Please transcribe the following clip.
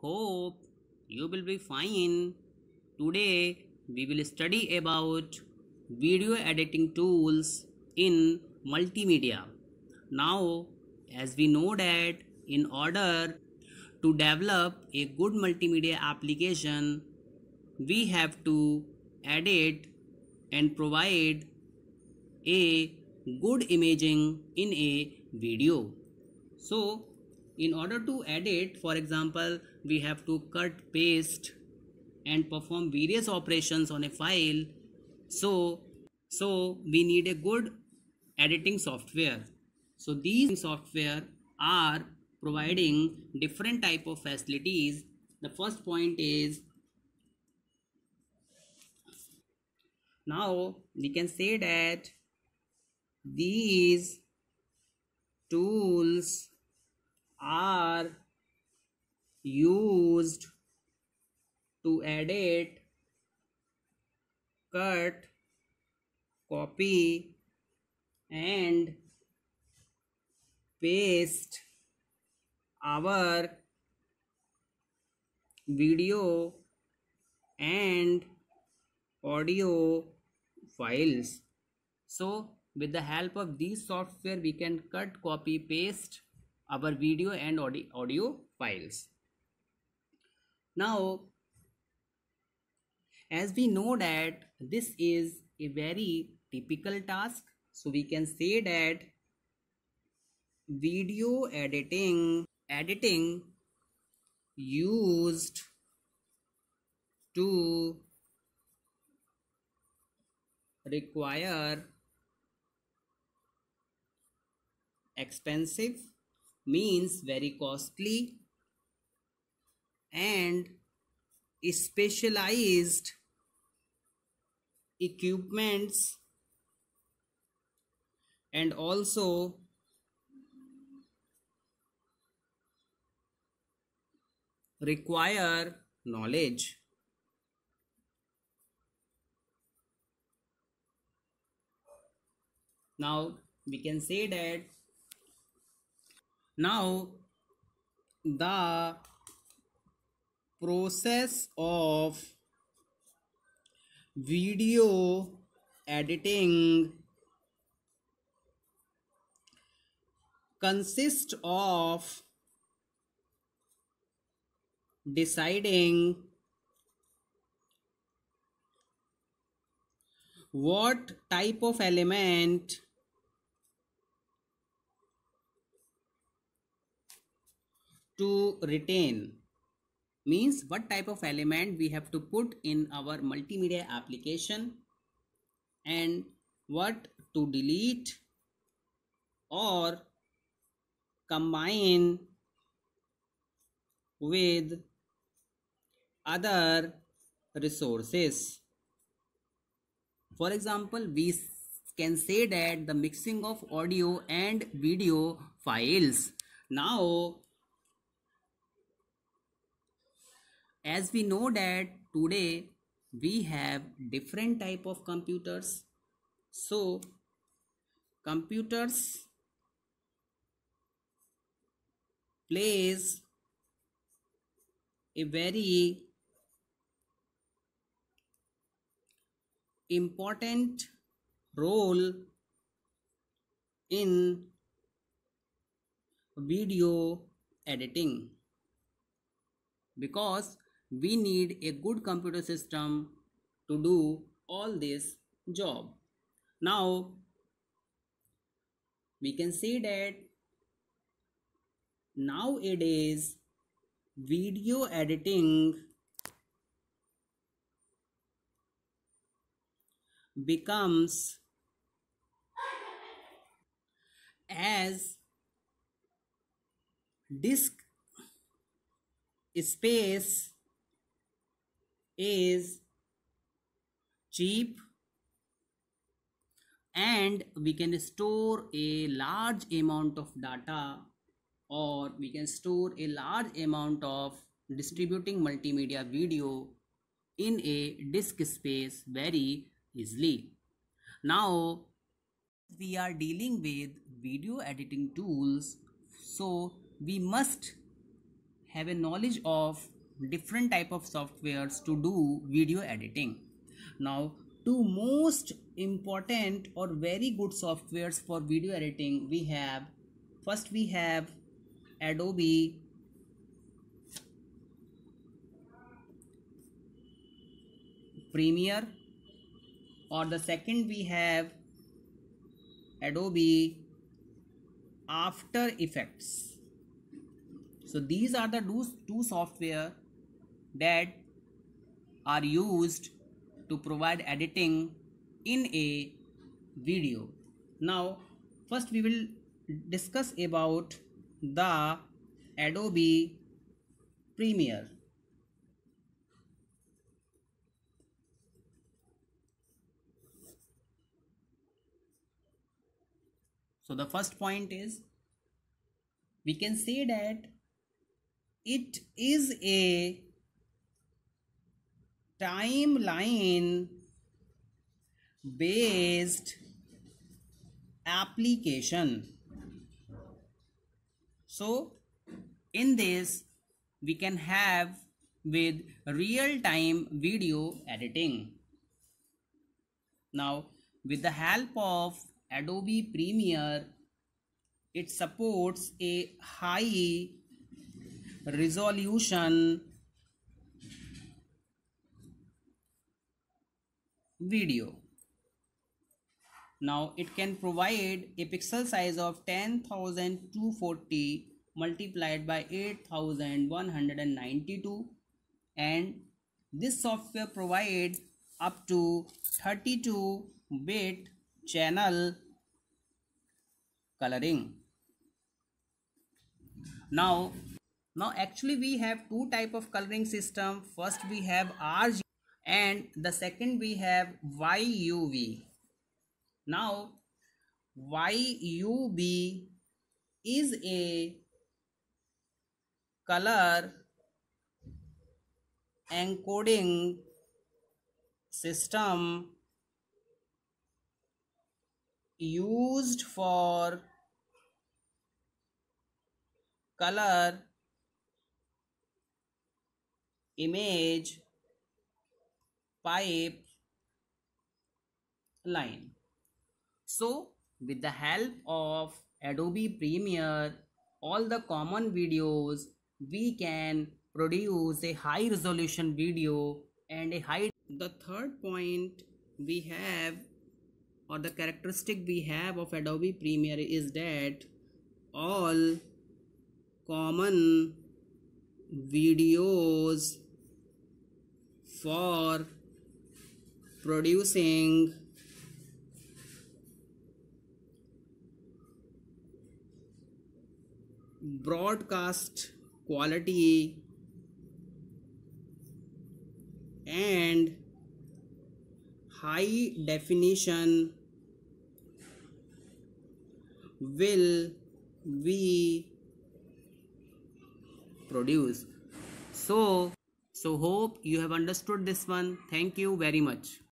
hope you will be fine. Today we will study about video editing tools in multimedia. Now, as we know that in order to develop a good multimedia application, we have to edit and provide a good imaging in a video. So, in order to edit for example we have to cut paste and perform various operations on a file so so we need a good editing software so these software are providing different type of facilities the first point is now we can say that these tools are used to edit cut copy and paste our video and audio files so with the help of these software we can cut copy paste our video and audio files. Now, as we know that this is a very typical task, so we can say that video editing editing used to require expensive means very costly and specialized equipments and also require knowledge now we can say that now the process of video editing consists of deciding what type of element to retain means what type of element we have to put in our multimedia application and what to delete or combine with other resources for example we can say that the mixing of audio and video files now as we know that today we have different type of computers so computers plays a very important role in video editing because we need a good computer system to do all this job now we can see that nowadays video editing becomes as disk space is cheap and we can store a large amount of data or we can store a large amount of distributing multimedia video in a disk space very easily. Now we are dealing with video editing tools so we must have a knowledge of different type of softwares to do video editing now two most important or very good softwares for video editing we have first we have adobe premiere or the second we have adobe after effects so these are the two, two software that are used to provide editing in a video. Now first we will discuss about the Adobe Premiere. So the first point is we can say that it is a timeline based application so in this we can have with real time video editing now with the help of adobe premiere it supports a high resolution video. Now it can provide a pixel size of 10240 multiplied by 8192 and this software provides up to 32 bit channel coloring now now actually we have two type of coloring system first we have RGB and the second we have yuv now yub is a color encoding system used for color image pipe line. So with the help of Adobe Premiere, all the common videos, we can produce a high resolution video and a high. The third point we have or the characteristic we have of Adobe Premiere is that all common videos for producing broadcast quality and high definition will we produce so so hope you have understood this one thank you very much